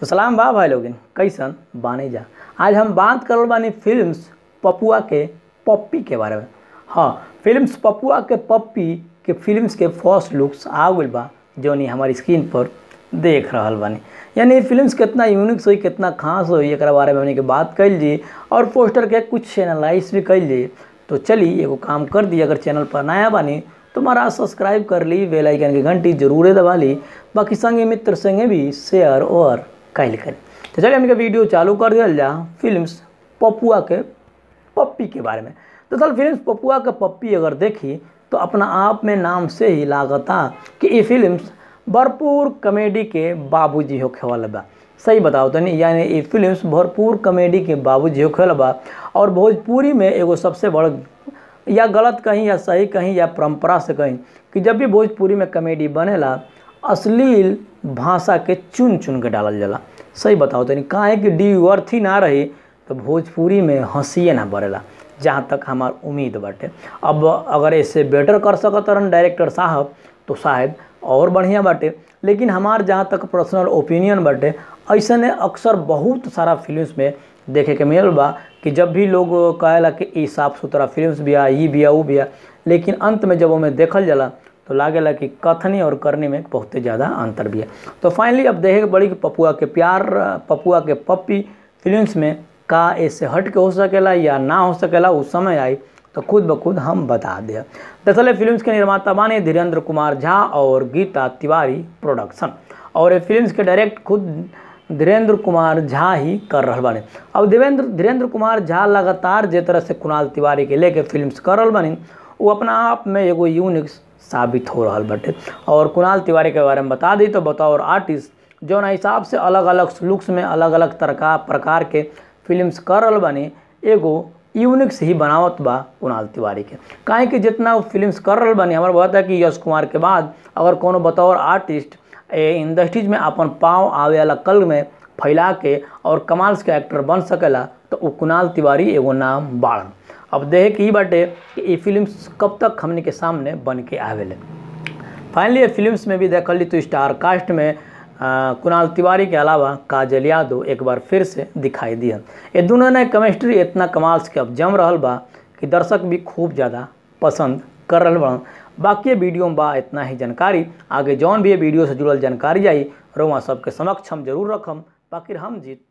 तो सलाम बा भाई लोगिन कैसन बानी जा आज हम बात कर बानी फिल्म्स पपुआ के पप्पी के बारे में हाँ फिल्म्स पपुआ के पप्पी के फिल्म्स के फर्स्ट लुक्स आ गए बा जौन हमारी स्क्रीन पर देख रहा बानी यानी फिल्म्स कितना यूनिक्स हुई कितना खास हुई एक बारे में हमने के बात कर ली और पोस्टर के कुछ एनालाइज भी कर ली तो चली एगो काम कर दी अगर चैनल पर नया बानी तुम्हारा तो सब्सक्राइब कर ली बेल आइकन की घंटी जरूर दबा ली बाकी संगे मित्र संगे भी शेयर और कल कल तो चलिए हम वीडियो चालू कर दिया जा फिल्म पपुआ के पप्पी के बारे में तो चल फिल्म पपुआ के पप्पी अगर देखी तो अपना आप में नाम से ही लागता कि ये फिल्म भरपूर कॉमेडी के बाबूजी होखे वाला बा सही बताओ तो नहीं यानी ये फिल्म भरपूर कॉमेडी के बाबूजी होखे वाला बा और भोजपुरी में एगो सबसे बड़ या गलत कहीं या सही कहीं या परंपरा से कहीं कि जब भी भोजपुरी में कॉमेडी बनेला अश्लील भाषा के चुन चुन के डालल जाला सही बताओ तो काहे कि डी वर्थी ना रही तो भोजपुरी में हंसिए ना बढ़ेला जहाँ तक हमार उम्मीद बटे अब अगर इससे बेटर कर सकत रहन डायरेक्टर साहब तो शायद और बढ़िया बटे लेकिन हमार जहाँ तक पर्सनल ओपिनियन बटे ऐसा अक्सर बहुत सारा फिल्म्स में देखे के मिलल बा कि जब भी लोग कहेला कि साफ़ सुथरा फिल्म्स भी आ ये भी आ भी आ लेकिन अंत में जब ओमे देखल जाला तो ला कि कथनी और करनी में बहुत ज़्यादा अंतर भी है तो फाइनली अब देखे बड़ी कि पपुआ के प्यार पपुआ के पप्पी फिल्म्स में का ऐसे हट के हो सकेला या ना हो सकेला उस समय आई तो खुद ब खुद हम बता दें दरअसल फिल्म्स के निर्माता माने धीरेन्द्र कुमार झा और गीता तिवारी प्रोडक्शन और ये फिल्म्स के डायरेक्ट खुद धीरेन्द्र कुमार झा ही कर रहा बने अब देवेंद्र धीरेन्द्र कुमार झा लगातार जे तरह से कुणाल तिवारी के लेके फिल्म्स कर रहा बनी वो अपना आप में एगो यूनिक्स साबित हो रहा बटे और कुणाल तिवारी के बारे में बता दी तो और आर्टिस्ट ना हिसाब से अलग अलग लुक्स में अलग अलग तरका प्रकार के फिल्म्स कर रहा बने एगो यूनिक्स ही बनावत बा कुणाल तिवारी के कहे कि जितना वो फिल्म्स कर रहा बनी हमारे बहुत है कि यश कुमार के बाद अगर को बतौर आर्टिस्ट इंडस्ट्रीज में अपन पाँव आवे वाला कल में फैला के और कमाल्स के एक्टर बन सकेला तो वो कुणाल तिवारी एगो नाम बाढ़ अब देखे कि बाटे कि ये फिल्म कब तक हमने के सामने बन के आवेल फाइनली ये फिल्म्स में भी देख ली तो स्टार कास्ट में कुणाल तिवारी के अलावा काजल यादव एक बार फिर से दिखाई दिए ये दोनों ने केमिस्ट्री इतना कमाल से अब जम रहा बा कि दर्शक भी खूब ज़्यादा पसंद कर रहा बा बाकी वीडियो में बा इतना ही जानकारी आगे जौन भी वीडियो से जुड़ल जानकारी आई वहाँ सबके समक्ष हम जरूर रखम बाकी हम जीत